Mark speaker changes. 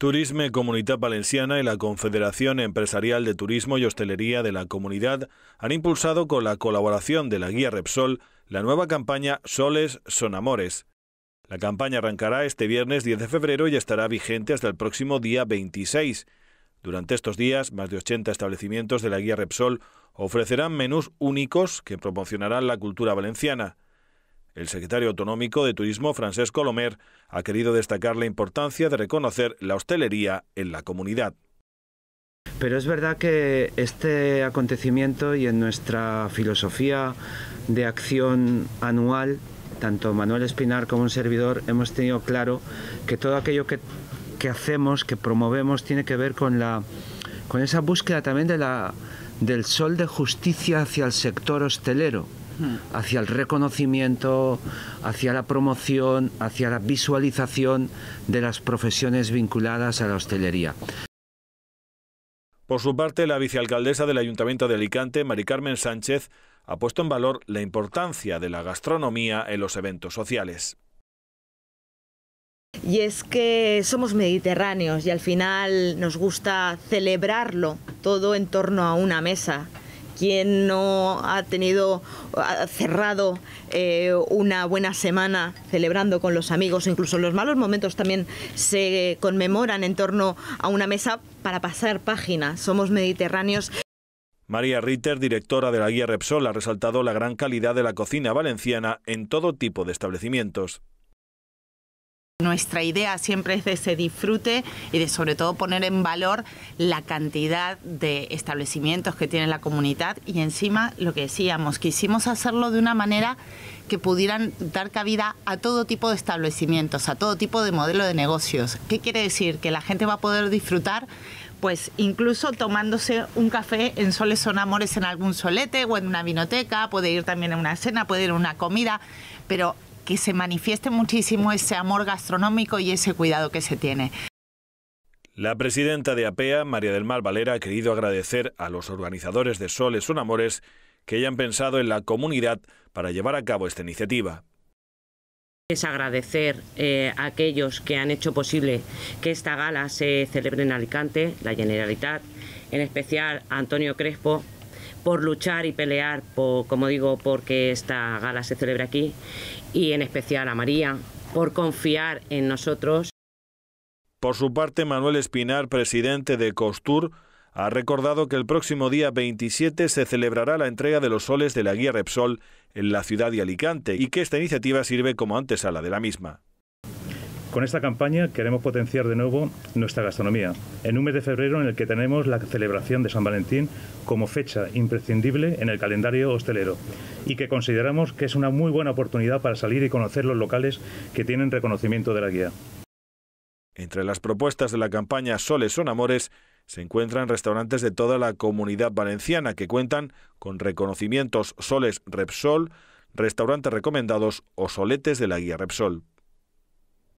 Speaker 1: Turisme Comunitat Valenciana y la Confederación Empresarial de Turismo y Hostelería de la Comunidad han impulsado con la colaboración de la guía Repsol la nueva campaña Soles son Amores. La campaña arrancará este viernes 10 de febrero y estará vigente hasta el próximo día 26. Durante estos días, más de 80 establecimientos de la guía Repsol ofrecerán menús únicos que promocionarán la cultura valenciana. El secretario autonómico de Turismo, Francesco Lomer, ha querido destacar la importancia de reconocer la hostelería en la comunidad.
Speaker 2: Pero es verdad que este acontecimiento y en nuestra filosofía de acción anual, tanto Manuel Espinar como un servidor hemos tenido claro que todo aquello que, hacemos, que promovemos, tiene que ver con, esa búsqueda también de del sol de justicia hacia el sector hostelero hacia el reconocimiento, hacia la promoción, hacia la visualización de las profesiones vinculadas a la hostelería.
Speaker 1: Por su parte, la vicealcaldesa del Ayuntamiento de Alicante, Mari Carmen Sánchez, ha puesto en valor la importancia de la gastronomía en los eventos sociales.
Speaker 3: Y es que somos mediterráneos y al final nos gusta celebrarlo todo en torno a una mesa quien no ha tenido cerrado eh, una buena semana celebrando con los amigos, incluso los malos momentos también se conmemoran en torno a una mesa para pasar página. Somos mediterráneos.
Speaker 1: María Ritter, directora de la guía Repsol, ha resaltado la gran calidad de la cocina valenciana en todo tipo de establecimientos.
Speaker 3: Nuestra idea siempre es de ese disfrute y de sobre todo poner en valor la cantidad de establecimientos que tiene la comunidad y encima lo que decíamos, quisimos hacerlo de una manera que pudieran dar cabida a todo tipo de establecimientos, a todo tipo de modelo de negocios. ¿Qué quiere decir? Que la gente va a poder disfrutar pues incluso tomándose un café en Soles Son Amores en algún solete o en una vinoteca, puede ir también a una cena, puede ir a una comida, pero que se manifieste muchísimo ese amor gastronómico y ese cuidado que se tiene.
Speaker 1: La presidenta de APEA, e María del Mar Valera, ha querido agradecer a los organizadores de Soles son Amores que hayan pensado en la comunidad para llevar a cabo esta iniciativa
Speaker 3: es agradecer eh, a aquellos que han hecho posible que esta gala se celebre en Alicante, la Generalitat, en especial a Antonio Crespo, por luchar y pelear, como digo, porque esta gala se celebra aquí, y en especial a María, por confiar en nosotros. Por su parte,
Speaker 1: Manuel Espinar, presidente de Costur, ha recordado que el próximo día 27 se celebrará la entrega de los soles de la guía Repsol en la ciudad de Alicante y que esta iniciativa sirve como antesala de la misma. Con esta campaña queremos potenciar de nuevo nuestra gastronomía, en un mes de febrero en el que tenemos la celebración de San Valentín como fecha imprescindible en el calendario hostelero y que consideramos que es una muy buena oportunidad para salir y conocer los locales que tienen reconocimiento de la guía. Entre las propuestas de la campaña Soles son Amores se encuentran restaurantes de toda la comunidad valenciana que cuentan con reconocimientos Soles Repsol, restaurantes recomendados o soletes de la guía Repsol.